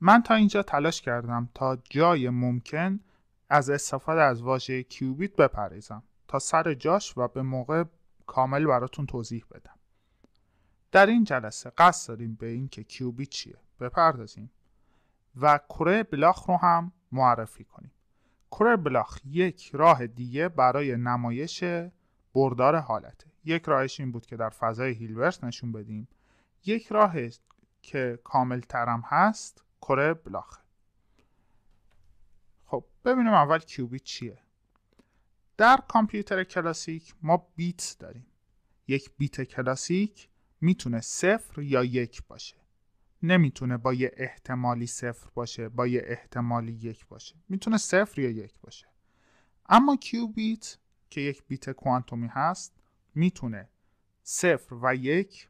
من تا اینجا تلاش کردم تا جای ممکن از استفاده از واژه کیوبیت بپریزم تا سر جاش و به موقع کامل براتون توضیح بدم در این جلسه قصد داریم به اینکه کیوبیت چیه بپردازیم و کره بلاخ رو هم معرفی کنیم کره بلاخ یک راه دیگه برای نمایش بردار حالته یک راهش این بود که در فضای هیلورس نشون بدیم یک راه که کامل ترم هست کره بلاخه خب ببینیم اول کیوبیت چیه در کامپیوتر کلاسیک ما بیت داریم یک بیت کلاسیک میتونه صفر یا یک باشه نمیتونه با یه احتمالی صفر باشه با یه احتمالی یک باشه میتونه صفر یا یک باشه اما کیوبیت که یک بیت کوانتومی هست میتونه صفر و یک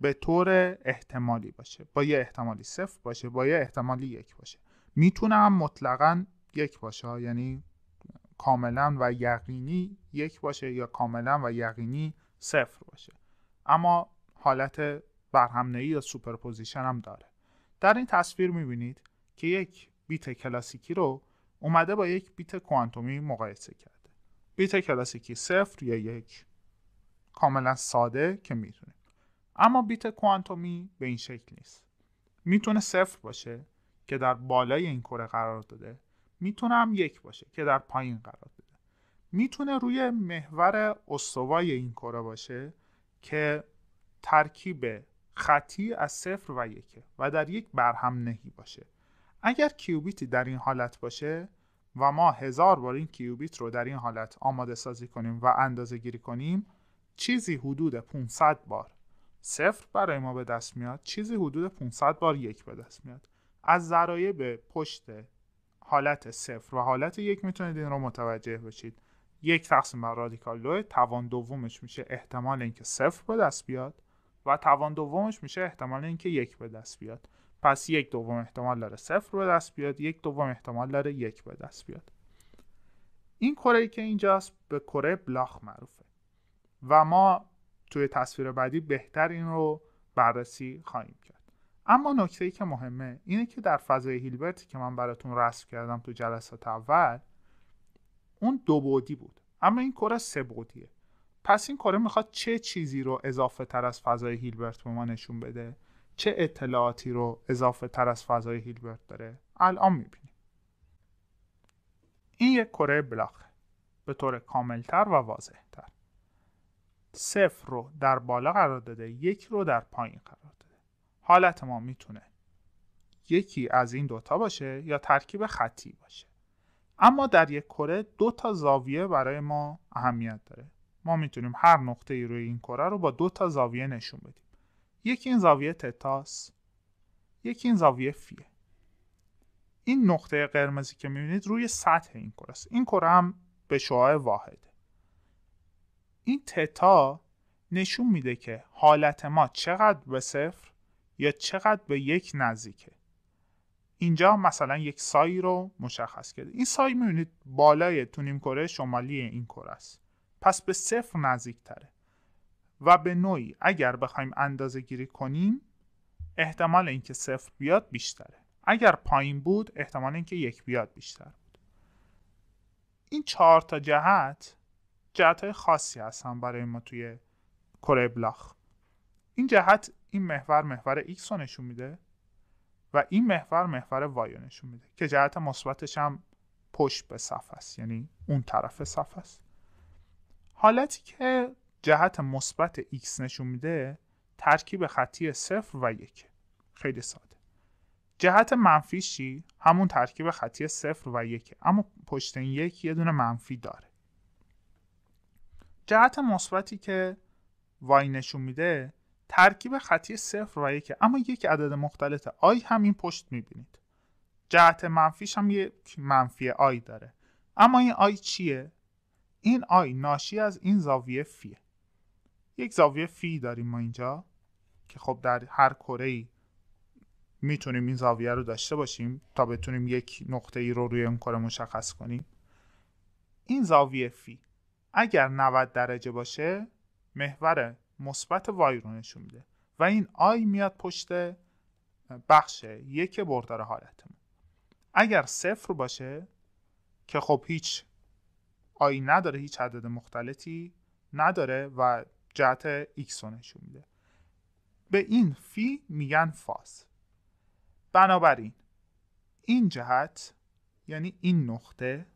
به طور احتمالی باشه با یه احتمالی صفر باشه با یه احتمالی یک باشه میتونه هم مطلقا یک باشه یعنی کاملا و یقینی یک باشه یا کاملا و یقینی صفر باشه اما حالت برهمنهی یا سوپرپوزیشن هم داره در این تصویر میبینید که یک بیت کلاسیکی رو اومده با یک بیت کوانتومی مقایسه کرد بیت کلاسیکی صفر یا یک کاملا ساده که میتونه اما بیت کوانتومی به این شکل نیست میتونه صفر باشه که در بالای این کره قرار داده میتونه هم یک باشه که در پایین قرار داده میتونه روی محور استوای این کره باشه که ترکیب خطی از صفر و یکه و در یک برهم نهی باشه اگر کیوبیتی در این حالت باشه و ما هزار بار این کیوبیت رو در این حالت آماده سازی کنیم و اندازه گیری کنیم چیزی حدود 500 بار صفر برای ما به دست میاد چیزی حدود 500 بار یک به دست میاد از ذرایع به پشت حالت صفر و حالت یک میتونید این رو متوجه بشید یک تقسیم بر رادیکال توان دومش میشه احتمال اینکه صفر به دست بیاد و توان دومش میشه احتمال اینکه یک به دست بیاد پس یک دوم احتمال داره صفر به دست بیاد یک دوم احتمال داره یک به دست بیاد این کره ای که اینجاست به کره بلاخ معروفه و ما توی تصویر بعدی بهتر این رو بررسی خواهیم کرد اما نکته ای که مهمه اینه که در فضای هیلبرتی که من براتون رسم کردم تو جلسات اول اون دو بودی بود اما این کره سه بودیه. پس این کره میخواد چه چیزی رو اضافه تر از فضای هیلبرت به ما نشون بده چه اطلاعاتی رو اضافه تر از فضای هیلبرت داره الان میبینیم این یک کره بلاخ به طور کاملتر و واضحتر صفر رو در بالا قرار داده یک رو در پایین قرار داده حالت ما میتونه یکی از این دوتا باشه یا ترکیب خطی باشه اما در یک کره دو تا زاویه برای ما اهمیت داره ما میتونیم هر نقطه ای روی این کره رو با دو تا زاویه نشون بدیم یکی این زاویه تتاس یکی این زاویه فیه این نقطه قرمزی که میبینید روی سطح این کره است این کره هم به شعاع واحده این تتا نشون میده که حالت ما چقدر به صفر یا چقدر به یک نزدیکه اینجا مثلا یک سایی رو مشخص کرده این سای میبینید بالای تونیم کره شمالی این کره است پس به صفر نزدیک تره و به نوعی اگر بخوایم اندازه گیری کنیم احتمال اینکه صفر بیاد بیشتره اگر پایین بود احتمال اینکه یک بیاد بیشتر بود این چهار تا جهت جهت های خاصی هستن برای ما توی کره بلاخ این جهت این محور محور x رو نشون میده و این محور محور y نشون میده که جهت مثبتش هم پشت به صف است یعنی اون طرف صف است حالتی که جهت مثبت x نشون میده ترکیب خطی صفر و یک خیلی ساده جهت منفی چی همون ترکیب خطی صفر و یک اما پشت این یک یه دونه منفی داره جهت مثبتی که وای نشون میده ترکیب خطی صفر و یک اما یک عدد مختلف آی همین این پشت میبینید جهت منفیش هم یک منفی آی داره اما این آی چیه این آی ناشی از این زاویه فیه یک زاویه فی داریم ما اینجا که خب در هر کره ای میتونیم این زاویه رو داشته باشیم تا بتونیم یک نقطه ای رو روی اون کره مشخص کنیم این زاویه فی اگر 90 درجه باشه محور مثبت وای رو نشون میده و این آی میاد پشت بخش یک بردار حالتمون اگر صفر باشه که خب هیچ آی نداره هیچ عدد مختلطی نداره و جهت x رو نشون میده به این فی میگن فاز بنابراین این جهت یعنی این نقطه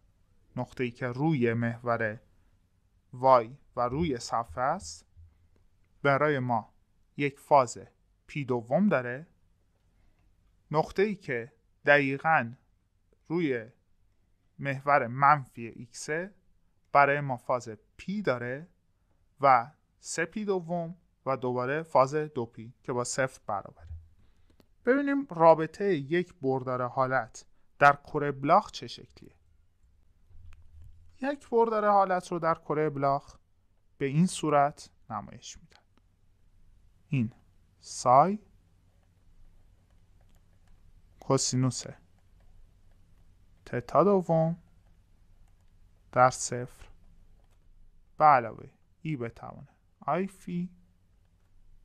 نقطه ای که روی محور وای و روی صفحه است برای ما یک فاز پی دوم داره نقطه ای که دقیقا روی محور منفی ایکسه برای ما فاز پی داره و سپی دوم و دوباره فاز دوپی که با صفر برابره ببینیم رابطه یک بردار حالت در کره بلاغ چه شکلیه یک بردر حالت رو در کره بلاغ به این صورت نمایش میدن این سای کوسینوس تتا دوم در صفر به علاوه ای بتوانه آیفی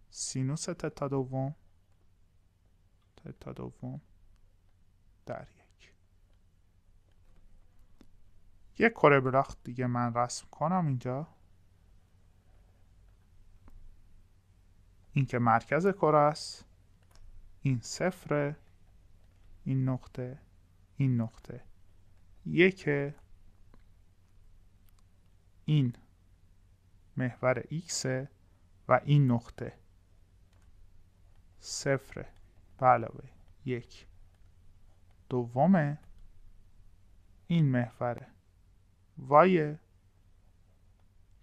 سینوس تتا دوم تتا دوم در یک یک کره بلاخت دیگه من رسم کنم اینجا این که مرکز کره است این صفر این نقطه این نقطه یک این محور x و این نقطه صفر به یک دومه این محور وایه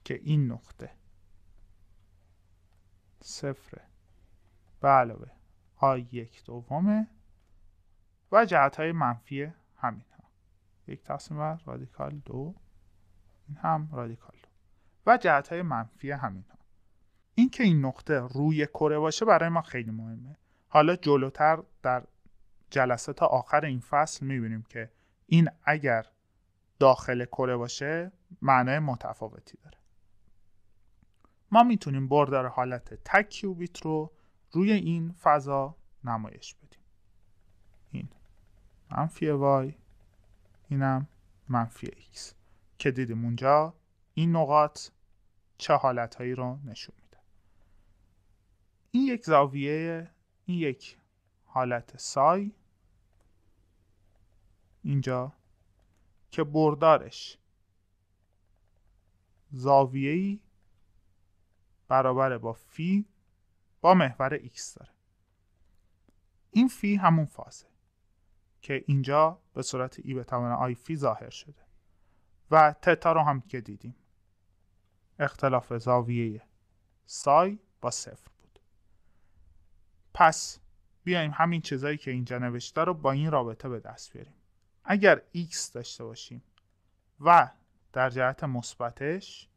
که این نقطه صفر به علاوه یک دومه و جهت های منفی همین ها یک بر رادیکال دو این هم رادیکال و جهت های منفی همین ها. این که این نقطه روی کره باشه برای ما خیلی مهمه حالا جلوتر در جلسات آخر این فصل میبینیم که این اگر داخل کره باشه معنای متفاوتی داره ما میتونیم بردار حالت تک رو روی این فضا نمایش بدیم این منفی وای اینم منفی x که دیدیم اونجا این نقاط چه حالتهایی رو نشون میده این یک زاویه این یک حالت سای اینجا که بردارش زاویه‌ای برابر با فی با محور x داره این فی همون فازه که اینجا به صورت ای به توان آی فی ظاهر شده و تتا رو هم که دیدیم اختلاف زاویه سای با صفر بود پس بیایم همین چیزایی که اینجا نوشته رو با این رابطه به دست بیاریم اگر x داشته باشیم و در جهت مثبتش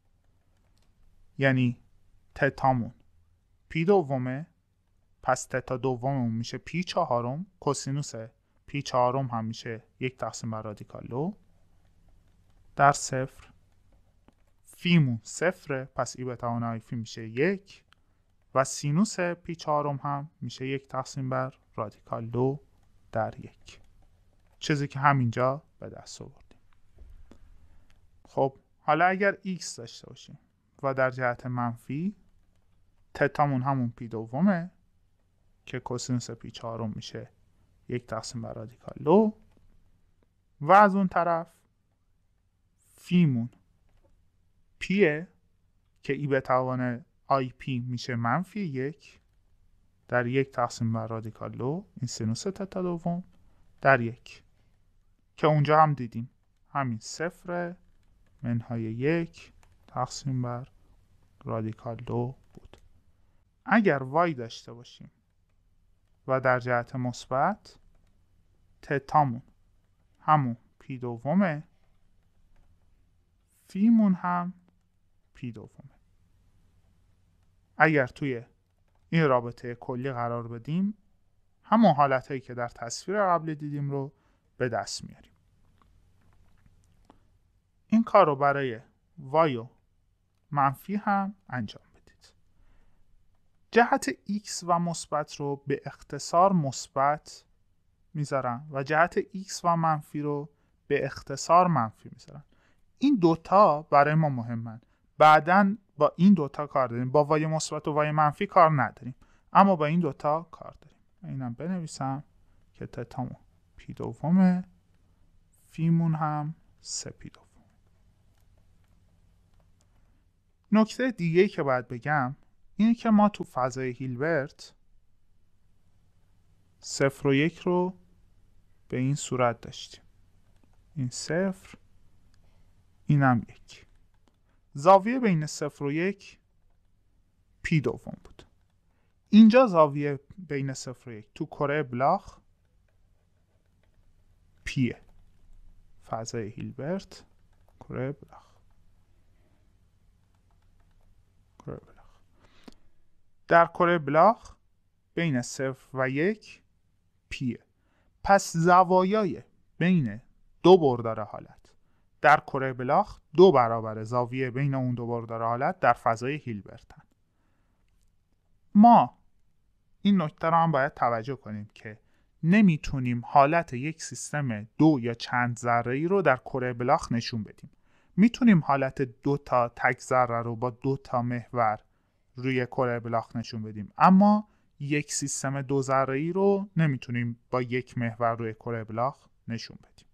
یعنی تتامون پی دومه پس تتا دوممون میشه پی چهارم کوسینوس پی چهارم هم میشه یک تقسیم بر رادیکال لو در صفر فیمون صفره پس ای به توانایی فی میشه یک و سینوس پی چهارم هم میشه یک تقسیم بر رادیکال دو در یک چیزی که همینجا به دست آوردیم خب حالا اگر x داشته باشیم و در جهت منفی تتامون همون پی دومه که کوسینوس پی چهارم میشه یک تقسیم بر رادیکال دو و از اون طرف فیمون پیه که ای به توان آی پی میشه منفی یک در یک تقسیم بر رادیکال لو این سینوس تتا دوم در یک که اونجا هم دیدیم همین صفر منهای یک تقسیم بر رادیکال لو بود اگر وای داشته باشیم و در جهت مثبت تتامون همون پی دومه فیمون هم پی اگر توی این رابطه کلی قرار بدیم همون حالت هایی که در تصویر قبلی دیدیم رو به دست میاریم این کار رو برای وایو منفی هم انجام بدید جهت x و مثبت رو به اختصار مثبت میذارن و جهت x و منفی رو به اختصار منفی میذارن این دوتا برای ما مهمند بعدا با این دوتا کار داریم با وای مثبت و وای منفی کار نداریم اما با این دوتا کار داریم اینم بنویسم که تتامو پی دومه فیمون هم سه پی دوم نکته دیگه که باید بگم اینه که ما تو فضای هیلبرت صفر و یک رو به این صورت داشتیم این صفر اینم یک زاویه بین صفر و یک پی دوم بود اینجا زاویه بین صفر و یک تو کره بلاخ پیه فضای هیلبرت کره بلاخ کره بلاخ در کره بلاخ بین صفر و یک پیه پس زوایای بین دو بردار حالت در کره بلاخ دو برابر زاویه بین اون دو بردار حالت در فضای هیلبرتن ما این نکته رو هم باید توجه کنیم که نمیتونیم حالت یک سیستم دو یا چند ذره ای رو در کره بلاخ نشون بدیم میتونیم حالت دو تا تک ذره رو با دو تا محور روی کره بلاخ نشون بدیم اما یک سیستم دو ذره ای رو نمیتونیم با یک محور روی کره بلاخ نشون بدیم